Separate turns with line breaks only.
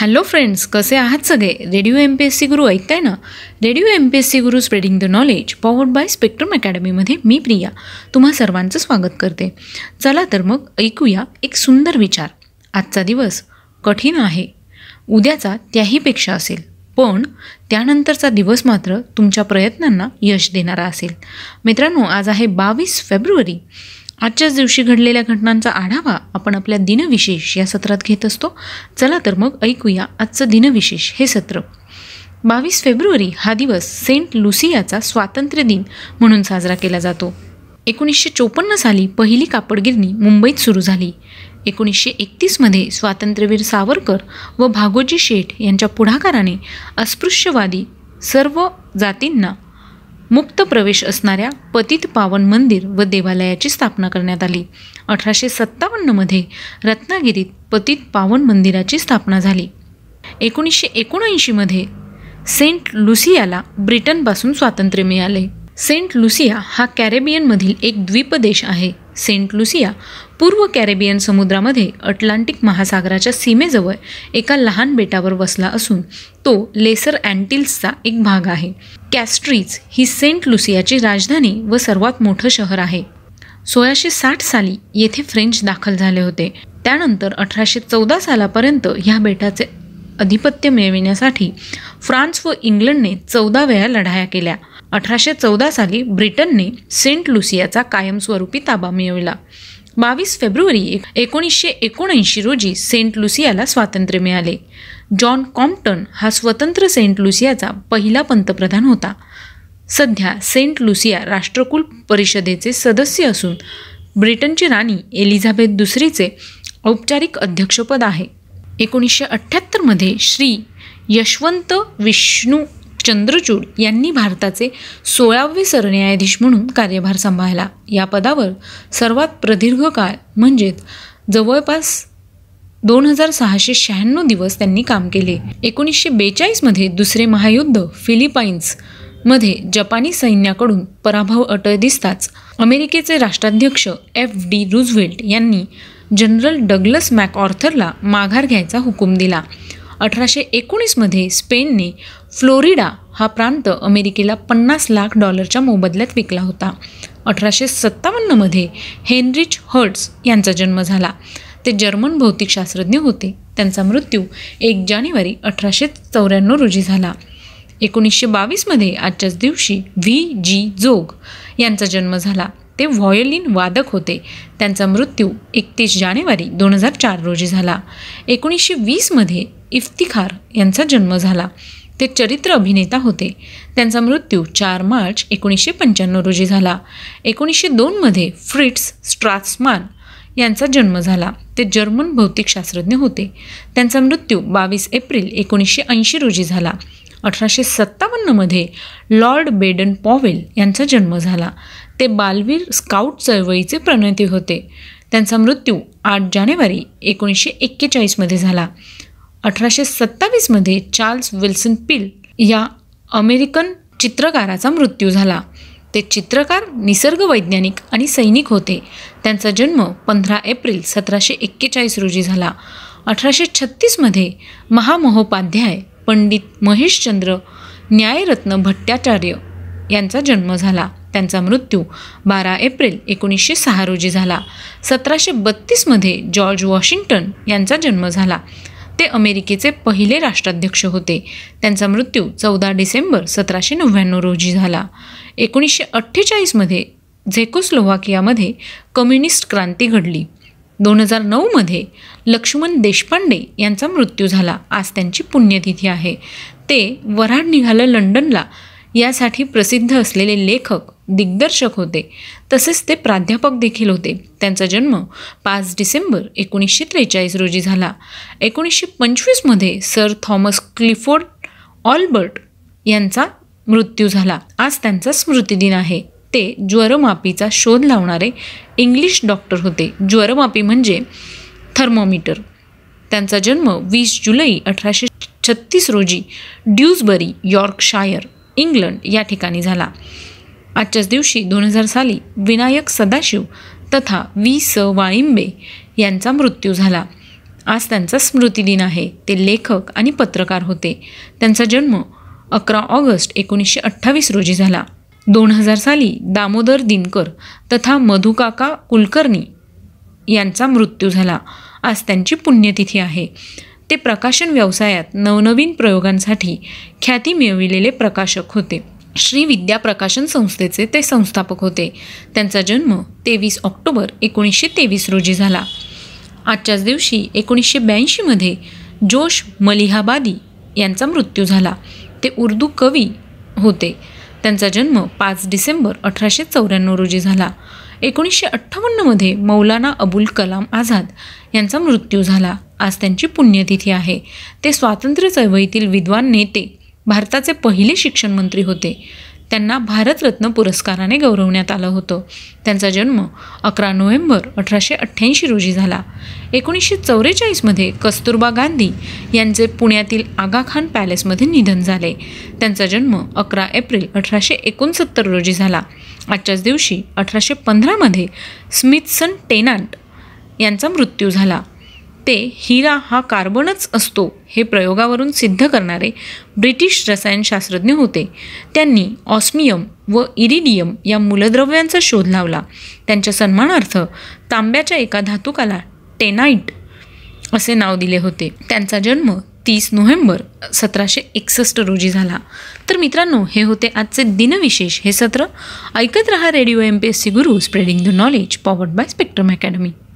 hello friends कसे आहात सगळे radio M P S C Guru ऐकताय ना radio M P S C Guru spreading the knowledge powered by Spectrum अकॅडमीमध्ये मी प्रिया तुम्हा सर्वांचं स्वागत करते चला तर मग ऐकूया एक सुंदर विचार आजचा दिवस कठीण आहे उद्याचा त्याहीपेक्षा असेल पण त्यानंतरचा दिवस मात्र तुमच्या प्रयत्नांना यश देणारा असेल मित्रांनो आज आहे बावीस फेब्रुवारी आजच्याच दिवशी घडलेल्या घटनांचा आढावा आपण आपल्या दिनविशेष या सत्रात घेत असतो चला तर मग ऐकूया आजचं दिनविशेष हे सत्र बावीस फेब्रुवारी हा दिवस सेंट लुसियाचा स्वातंत्र्य दिन म्हणून साजरा केला जातो एकोणीसशे चोपन्न साली पहिली कापडगिरणी मुंबईत सुरू झाली एकोणीसशे एकतीसमध्ये स्वातंत्र्यवीर सावरकर व भागोजी शेठ यांच्या पुढाकाराने अस्पृश्यवादी सर्व जातींना मुक्त प्रवेश असणाऱ्या पतित पावन मंदिर व देवालयाची स्थापना करण्यात आली अठराशे सत्तावन्नमध्ये रत्नागिरीत पतित पावन मंदिराची स्थापना झाली एकोणीसशे एकोणऐंशीमध्ये सेंट लुसियाला ब्रिटनपासून स्वातंत्र्य मिळाले सेंट लुसिया हा कॅरेबियनमधील एक द्वीप देश आहे सेंट लुसिया पूर्व कॅरेबियन समुद्रामध्ये अटलांटिक महासागराच्या सीमेजवळ एका लहान बेटावर वसला असून तो लेसर अँटिल्सचा एक भाग आहे कॅस्ट्रीज ही सेंट लुसियाची राजधानी व सर्वात मोठं शहर आहे सोळाशे साठ साली येथे फ्रेंच दाखल झाले होते त्यानंतर अठराशे चौदा सालापर्यंत ह्या बेटाचे अधिपत्य मिळविण्यासाठी फ्रान्स व इंग्लंडने चौदा वेळा लढाया केल्या अठराशे चौदा साली ब्रिटनने सेंट लुसियाचा कायमस्वरूपी ताबा मिळवला बावीस फेब्रुवारी एकोणीसशे एकोणऐंशी रोजी सेंट लुसियाला स्वातंत्र्य मिळाले जॉन कॉम्प्टन हा स्वतंत्र सेंट लुसियाचा पहिला पंतप्रधान होता सध्या सेंट लुसिया राष्ट्रकुल परिषदेचे सदस्य असून ब्रिटनची राणी एलिझाबेथ दुसरीचे औपचारिक अध्यक्षपद आहे एकोणीसशे अठ्ठ्याहत्तरमध्ये श्री यशवंत विष्णू चंद्रचूड यांनी भारताचे सोळावे सरन्यायाधीश म्हणून कार्यभार सांभाळला या पदावर सर्वात प्रदीर्घ काळ म्हणजेच जवळपास दोन हजार सहाशे शहाण्णव दिवस त्यांनी काम केले एकोणीसशे बेचाळीसमध्ये दुसरे महायुद्ध फिलिपाईन्समध्ये जपानी सैन्याकडून पराभव अटळ दिसताच अमेरिकेचे राष्ट्राध्यक्ष एफ डी रुझवेल्ट यांनी जनरल डगलस मॅकऑर्थरला माघार घ्यायचा हुकूम दिला अठराशे एकोणीसमध्ये स्पेनने फ्लोरिडा हा प्रांत अमेरिकेला पन्नास लाख डॉलरच्या मोबदल्यात विकला होता अठराशे सत्तावन्नमध्ये हेनरिच हर्ट्स यांचा जन्म झाला ते जर्मन भौतिकशास्त्रज्ञ होते त्यांचा मृत्यू एक जानेवारी अठराशे चौऱ्याण्णव रोजी झाला एकोणीसशे बावीसमध्ये आजच्याच दिवशी व्ही जी जोग यांचा जन्म झाला ते व्हॉयोलिन वादक होते त्यांचा मृत्यू एकतीस जानेवारी दोन हजार चार रोजी झाला एकोणीसशे वीसमध्ये इफ्तिखार यांचा जन्म झाला ते चरित्र अभिनेता होते त्यांचा मृत्यू चार मार्च एकोणीसशे पंच्याण्णव रोजी झाला एकोणीसशे दोनमध्ये फ्रिट्स स्ट्रासमान यांचा जन्म झाला ते जर्मन भौतिकशास्त्रज्ञ होते त्यांचा मृत्यू बावीस एप्रिल एकोणीसशे ऐंशी रोजी झाला अठराशे सत्तावन्नमध्ये लॉर्ड बेडन पॉवेल यांचा जन्म झाला ते बालवीर स्काउट चळवळीचे प्रणेते होते त्यांचा मृत्यू आठ जानेवारी एकोणीसशे एक्केचाळीसमध्ये झाला अठराशे सत्तावीसमध्ये चार्ल्स विल्सन पिल या अमेरिकन चित्रकाराचा मृत्यू झाला ते चित्रकार निसर्ग वैज्ञानिक आणि सैनिक होते त्यांचा जन्म पंधरा एप्रिल सतराशे एक्केचाळीस रोजी झाला अठराशे छत्तीसमध्ये महामहोपाध्याय पंडित महेशचंद्र न्यायरत्न भट्टाचार्य यांचा जन्म झाला त्यांचा मृत्यू बारा एप्रिल एकोणीसशे सहा रोजी झाला सतराशे बत्तीसमध्ये जॉर्ज वॉशिंग्टन यांचा जन्म झाला ते अमेरिकेचे पहिले राष्ट्राध्यक्ष होते त्यांचा मृत्यू चौदा डिसेंबर सतराशे नव्याण्णव रोजी झाला एकोणीसशे अठ्ठेचाळीसमध्ये झेकोस्लोव्हाकियामध्ये कम्युनिस्ट क्रांती घडली दोन हजार नऊमध्ये लक्ष्मण देशपांडे यांचा मृत्यू झाला आज त्यांची पुण्यतिथी आहे ते वराड निघालं लंडनला यासाठी प्रसिद्ध असलेले लेखक दिग्दर्शक होते तसेच ते प्राध्यापक देखील होते त्यांचा जन्म पाच डिसेंबर एकोणीसशे त्रेचाळीस रोजी झाला एकोणीसशे पंचवीसमध्ये सर थॉमस क्लिफोर्ड ऑल्बर्ट यांचा मृत्यू झाला आज त्यांचा स्मृतिदिन आहे ते ज्वरमापीचा शोध लावणारे इंग्लिश डॉक्टर होते ज्वरमापी म्हणजे थर्मोमीटर त्यांचा जन्म वीस जुलै अठराशे छत्तीस रोजी ड्यूजबरी यॉर्कशायर इंग्लंड या ठिकाणी झाला आजच्याच दिवशी दोन हजार साली विनायक सदाशिव तथा वी स वाळिंबे यांचा मृत्यू झाला आज त्यांचा स्मृतिदिन आहे ते लेखक आणि पत्रकार होते त्यांचा जन्म अकरा ऑगस्ट एकोणीसशे अठ्ठावीस रोजी झाला दोन हजार साली दामोदर दिनकर तथा मधुकाका कुलकर्णी यांचा मृत्यू झाला आज त्यांची पुण्यतिथी आहे ते प्रकाशन व्यवसायात नवनवीन प्रयोगांसाठी ख्याती मिळविलेले प्रकाशक होते श्री विद्या प्रकाशन संस्थेचे ते संस्थापक होते त्यांचा जन्म तेवीस ऑक्टोबर एकोणीसशे तेवीस रोजी झाला आजच्याच दिवशी एकोणीसशे ब्याऐंशीमध्ये जोश मलिहाबादी यांचा मृत्यू झाला ते उर्दू कवी होते त्यांचा जन्म पाच डिसेंबर अठराशे चौऱ्याण्णव रोजी झाला एकोणीसशे अठ्ठावन्नमध्ये मौलाना अबुल कलाम आझाद यांचा मृत्यू झाला आज त्यांची पुण्यतिथी आहे ते स्वातंत्र्य चळवळीतील विद्वान नेते भारताचे पहिले शिक्षण होते त्यांना भारतरत्न पुरस्काराने गौरवण्यात आलं होतं त्यांचा जन्म अकरा नोव्हेंबर अठराशे अठ्ठ्याऐंशी रोजी झाला एकोणीसशे चौवेचाळीसमध्ये कस्तुरबा गांधी यांचे पुण्यातील आगाखान पॅलेसमध्ये निधन झाले त्यांचा जन्म अकरा एप्रिल अठराशे एकोणसत्तर रोजी झाला आजच्याच दिवशी अठराशे पंधरामध्ये स्मिथसन टेनांट यांचा मृत्यू झाला ते हिरा हा कार्बनच असतो हे प्रयोगावरून सिद्ध करणारे ब्रिटिश रसायनशास्त्रज्ञ होते त्यांनी ऑस्मियम व इरिडियम या मूलद्रव्यांचा शोध लावला त्यांच्या सन्मानार्थ तांब्याच्या एका धातुकाला टेनाईट असे नाव दिले होते त्यांचा जन्म तीस नोव्हेंबर सतराशे एकसष्ट रोजी झाला तर मित्रांनो हे होते आजचे दिनविशेष हे सत्र ऐकत रहा radio M P S C Guru spreading the knowledge powered by Spectrum academy